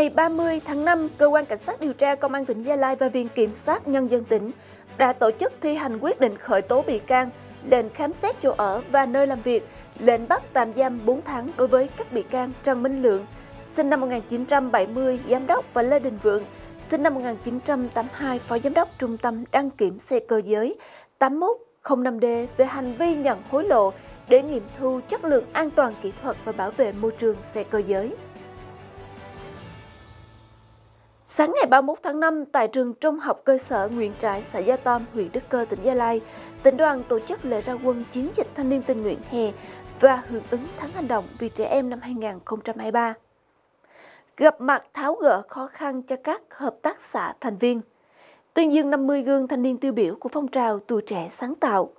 Ngày 30 tháng 5, Cơ quan Cảnh sát điều tra Công an tỉnh Gia Lai và Viện Kiểm sát Nhân dân tỉnh đã tổ chức thi hành quyết định khởi tố bị can, lệnh khám xét chỗ ở và nơi làm việc, lệnh bắt tạm giam 4 tháng đối với các bị can Trần Minh Lượng, sinh năm 1970, Giám đốc và Lê Đình Vượng, sinh năm 1982, Phó Giám đốc Trung tâm Đăng kiểm xe cơ giới 8105D về hành vi nhận hối lộ để nghiệm thu chất lượng an toàn kỹ thuật và bảo vệ môi trường xe cơ giới. Sáng ngày 31 tháng 5, tại trường Trung học cơ sở Nguyễn Trãi, xã Gia Tam, huyện Đức Cơ, tỉnh Gia Lai, tỉnh đoàn tổ chức lễ ra quân chiến dịch thanh niên tình nguyện hè và hưởng ứng tháng hành động vì trẻ em năm 2023. Gặp mặt tháo gỡ khó khăn cho các hợp tác xã thành viên. Tuyên dương 50 gương thanh niên tiêu biểu của phong trào tuổi trẻ sáng tạo.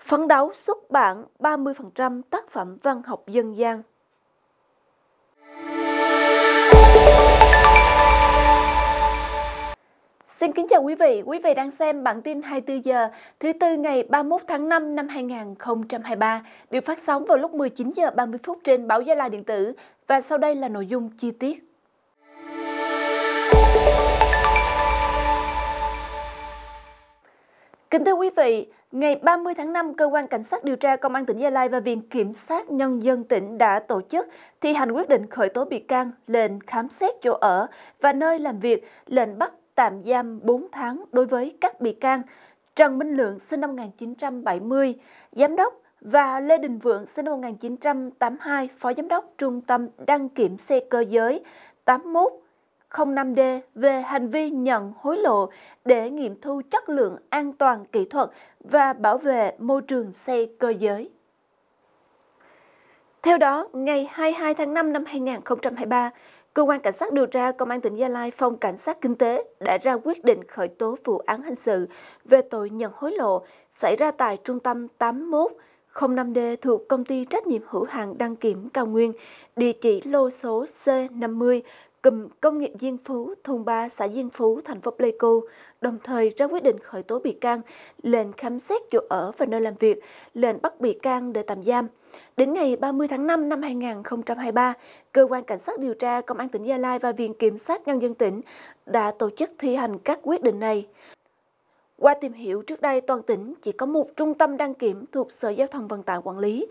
Phấn đấu xuất bản 30% tác phẩm văn học dân gian Xin kính chào quý vị, quý vị đang xem bản tin 24 giờ thứ tư ngày 31 tháng 5 năm 2023 được phát sóng vào lúc 19 giờ 30 phút trên báo Gia Lai điện tử và sau đây là nội dung chi tiết. Kính thưa quý vị, ngày 30 tháng 5, Cơ quan Cảnh sát điều tra Công an tỉnh Gia Lai và Viện Kiểm sát Nhân dân tỉnh đã tổ chức thi hành quyết định khởi tố bị can, lệnh khám xét chỗ ở và nơi làm việc, lệnh bắt tạm giam 4 tháng đối với các bị can Trần Minh Lượng sinh năm 1970, giám đốc và Lê Đình Vượng sinh năm 1982, phó giám đốc trung tâm đăng kiểm xe cơ giới 8105D về hành vi nhận hối lộ để nghiệm thu chất lượng an toàn kỹ thuật và bảo vệ môi trường xe cơ giới. Theo đó, ngày 22 tháng 5 năm 2023, Cơ quan Cảnh sát điều tra Công an tỉnh Gia Lai Phòng Cảnh sát Kinh tế đã ra quyết định khởi tố vụ án hình sự về tội nhận hối lộ xảy ra tại trung tâm 8105D thuộc công ty trách nhiệm hữu hạn đăng kiểm Cao Nguyên, địa chỉ lô số C50 cụm công nghiệp Diên Phú, thôn 3, xã Diên Phú, thành phố Pleiku, đồng thời ra quyết định khởi tố bị can, lệnh khám xét chỗ ở và nơi làm việc, lệnh bắt bị can để tạm giam. Đến ngày 30 tháng 5 năm 2023, Cơ quan Cảnh sát điều tra Công an tỉnh Gia Lai và Viện Kiểm sát Nhân dân tỉnh đã tổ chức thi hành các quyết định này. Qua tìm hiểu, trước đây toàn tỉnh chỉ có một trung tâm đăng kiểm thuộc Sở Giao thông Vận tải quản lý.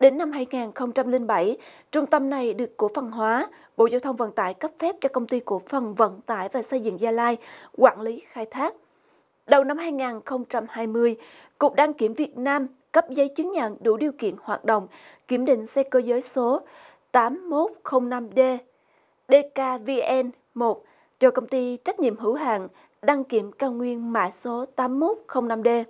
Đến năm 2007, trung tâm này được cổ phần hóa, Bộ Giao thông Vận tải cấp phép cho công ty cổ phần vận tải và xây dựng Gia Lai quản lý khai thác. Đầu năm 2020, Cục Đăng kiểm Việt Nam cấp giấy chứng nhận đủ điều kiện hoạt động kiểm định xe cơ giới số 8105D DKVN1 cho công ty trách nhiệm hữu hạn đăng kiểm cao nguyên mã số 8105D.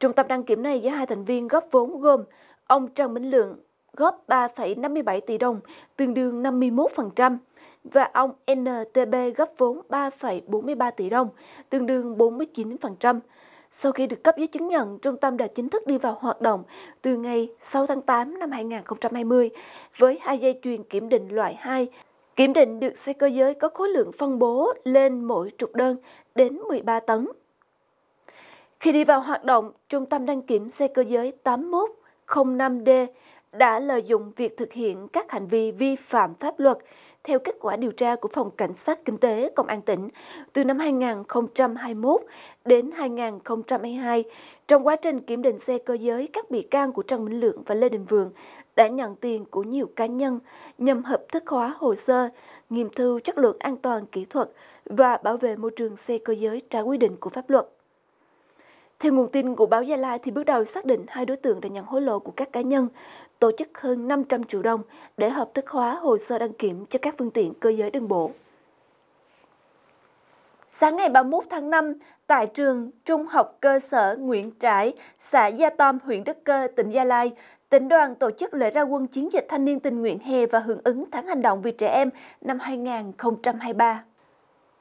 Trung tâm đăng kiểm này do hai thành viên góp vốn gồm ông Trần Minh Lượng góp 3,57 tỷ đồng, tương đương 51%, và ông NTB góp vốn 3,43 tỷ đồng, tương đương 49%. Sau khi được cấp giấy chứng nhận, trung tâm đã chính thức đi vào hoạt động từ ngày 6 tháng 8 năm 2020 với hai dây chuyền kiểm định loại 2 Kiểm định được xe cơ giới có khối lượng phân bố lên mỗi trục đơn đến 13 tấn. Khi đi vào hoạt động, Trung tâm đăng kiểm xe cơ giới 8105D đã lợi dụng việc thực hiện các hành vi vi phạm pháp luật theo kết quả điều tra của Phòng Cảnh sát Kinh tế Công an tỉnh, từ năm 2021 đến 2022, trong quá trình kiểm định xe cơ giới, các bị can của Trần Minh Lượng và Lê Đình Vượng đã nhận tiền của nhiều cá nhân nhằm hợp thức hóa hồ sơ, nghiệm thu chất lượng an toàn kỹ thuật và bảo vệ môi trường xe cơ giới trái quy định của pháp luật. Theo nguồn tin của báo Gia Lai thì bước đầu xác định hai đối tượng đã nhận hối lộ của các cá nhân, tổ chức hơn 500 triệu đồng để hợp thức hóa hồ sơ đăng kiểm cho các phương tiện cơ giới đường bộ. Sáng ngày 31 tháng 5, tại trường Trung học cơ sở Nguyễn Trãi, xã Gia Tom, huyện Đức Cơ, tỉnh Gia Lai, tỉnh đoàn tổ chức lễ ra quân chiến dịch thanh niên tình nguyện hè và hưởng ứng tháng hành động vì trẻ em năm 2023.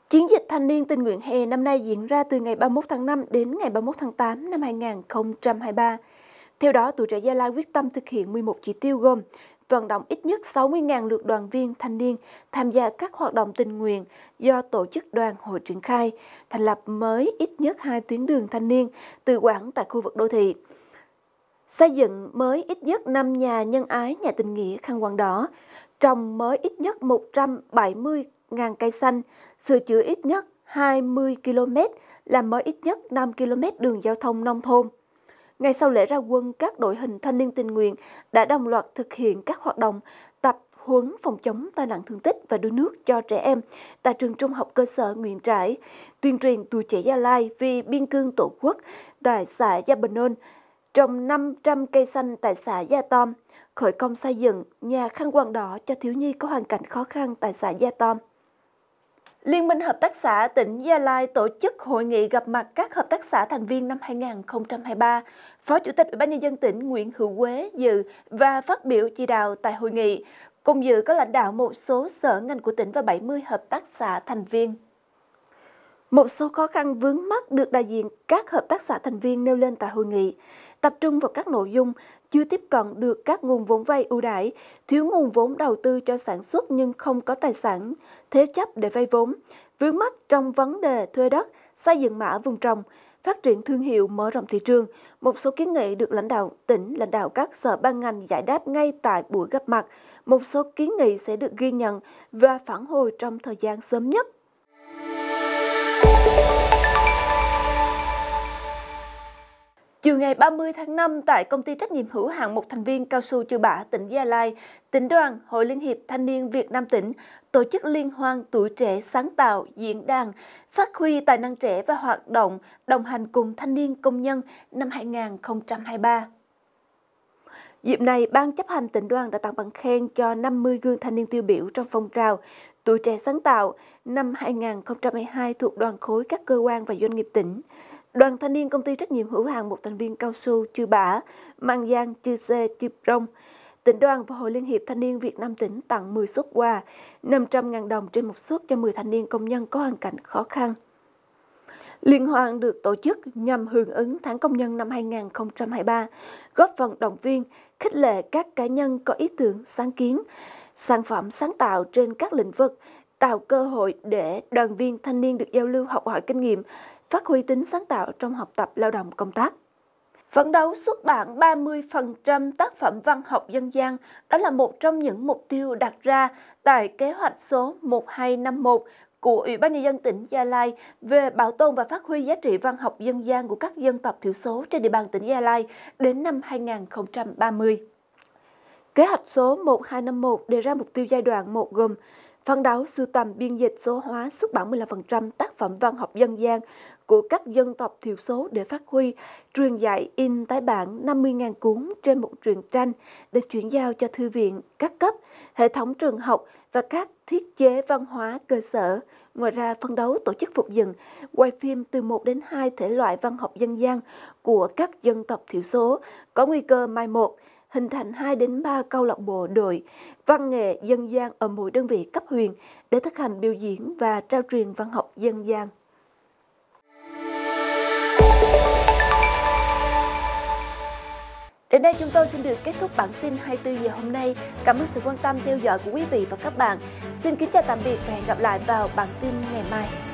Chiến dịch thanh niên tình nguyện hè năm nay diễn ra từ ngày 31 tháng 5 đến ngày 31 tháng 8 năm 2023. Theo đó, tuổi trẻ Gia Lai quyết tâm thực hiện 11 chỉ tiêu gồm vận động ít nhất 60.000 lượt đoàn viên thanh niên tham gia các hoạt động tình nguyện do tổ chức đoàn hội triển khai, thành lập mới ít nhất hai tuyến đường thanh niên tự quản tại khu vực đô thị. Xây dựng mới ít nhất 5 nhà nhân ái, nhà tình nghĩa khăn quàng đỏ, trồng mới ít nhất 170 ngàn cây xanh, sửa chữa ít nhất 20 km, làm mới ít nhất 5 km đường giao thông nông thôn. Ngay sau lễ ra quân, các đội hình thanh niên tình nguyện đã đồng loạt thực hiện các hoạt động tập huấn phòng chống tai nạn thương tích và đuối nước cho trẻ em tại trường trung học cơ sở Nguyễn Trãi, tuyên truyền tuổi trẻ Gia Lai vì biên cương tổ quốc tại xã Gia Bình Ơn, trồng 500 cây xanh tại xã Gia Tom, khởi công xây dựng nhà khăn quàng đỏ cho thiếu nhi có hoàn cảnh khó khăn tại xã Gia Tom. Liên minh Hợp tác xã tỉnh Gia Lai tổ chức hội nghị gặp mặt các hợp tác xã thành viên năm 2023. Phó Chủ tịch Ủy ban nhân dân tỉnh Nguyễn Hữu Quế dự và phát biểu chỉ đạo tại hội nghị. Cùng dự có lãnh đạo một số sở ngành của tỉnh và 70 hợp tác xã thành viên. Một số khó khăn vướng mắt được đại diện các hợp tác xã thành viên nêu lên tại hội nghị, tập trung vào các nội dung chưa tiếp cận được các nguồn vốn vay ưu đãi, thiếu nguồn vốn đầu tư cho sản xuất nhưng không có tài sản, thế chấp để vay vốn, vướng mắt trong vấn đề thuê đất, xây dựng mã vùng trồng, phát triển thương hiệu mở rộng thị trường, một số kiến nghị được lãnh đạo tỉnh, lãnh đạo các sở ban ngành giải đáp ngay tại buổi gặp mặt. Một số kiến nghị sẽ được ghi nhận và phản hồi trong thời gian sớm nhất. Chiều ngày 30 tháng 5, tại công ty trách nhiệm hữu hạn một thành viên cao su Chư Bả, tỉnh Gia Lai, tỉnh đoàn Hội Liên hiệp Thanh niên Việt Nam tỉnh tổ chức liên hoan tuổi trẻ sáng tạo diễn đàn phát huy tài năng trẻ và hoạt động đồng hành cùng thanh niên công nhân năm 2023. Dịp này, Ban chấp hành tỉnh đoàn đã tặng bằng khen cho 50 gương thanh niên tiêu biểu trong phong trào Tuổi trẻ sáng tạo năm 2022 thuộc đoàn khối các cơ quan và doanh nghiệp tỉnh. Đoàn thanh niên công ty trách nhiệm hữu hạn một thành viên cao su Chư Bả, Mang Giang, Chư Xê, Chư Rông, tỉnh đoàn và Hội Liên hiệp Thanh niên Việt Nam tỉnh tặng 10 suất quà, 500.000 đồng trên một suất cho 10 thanh niên công nhân có hoàn cảnh khó khăn. Liên hoan được tổ chức nhằm hưởng ứng tháng công nhân năm 2023, góp phần động viên, khích lệ các cá nhân có ý tưởng, sáng kiến, sản phẩm sáng tạo trên các lĩnh vực, tạo cơ hội để đoàn viên thanh niên được giao lưu học hỏi kinh nghiệm, phát huy tính sáng tạo trong học tập lao động công tác. Phấn đấu xuất bản 30% tác phẩm văn học dân gian, đó là một trong những mục tiêu đặt ra tại kế hoạch số 1251 của Ủy ban Nhân dân tỉnh Gia Lai về bảo tồn và phát huy giá trị văn học dân gian của các dân tộc thiểu số trên địa bàn tỉnh Gia Lai đến năm 2030. Kế hoạch số 1251 đề ra mục tiêu giai đoạn 1 gồm phấn đấu sưu tầm biên dịch số hóa xuất bản 15% tác phẩm văn học dân gian của các dân tộc thiểu số để phát huy, truyền dạy in tái bản 50.000 cuốn trên một truyền tranh để chuyển giao cho thư viện, các cấp, hệ thống trường học và các thiết chế văn hóa cơ sở. Ngoài ra, phân đấu tổ chức phục dựng, quay phim từ 1 đến 2 thể loại văn học dân gian của các dân tộc thiểu số có nguy cơ mai một, hình thành 2 đến 3 câu lạc bộ đội văn nghệ dân gian ở mỗi đơn vị cấp huyện để thực hành biểu diễn và trao truyền văn học dân gian. Đến đây chúng tôi xin được kết thúc bản tin 24 giờ hôm nay. Cảm ơn sự quan tâm theo dõi của quý vị và các bạn. Xin kính chào tạm biệt và hẹn gặp lại vào bản tin ngày mai.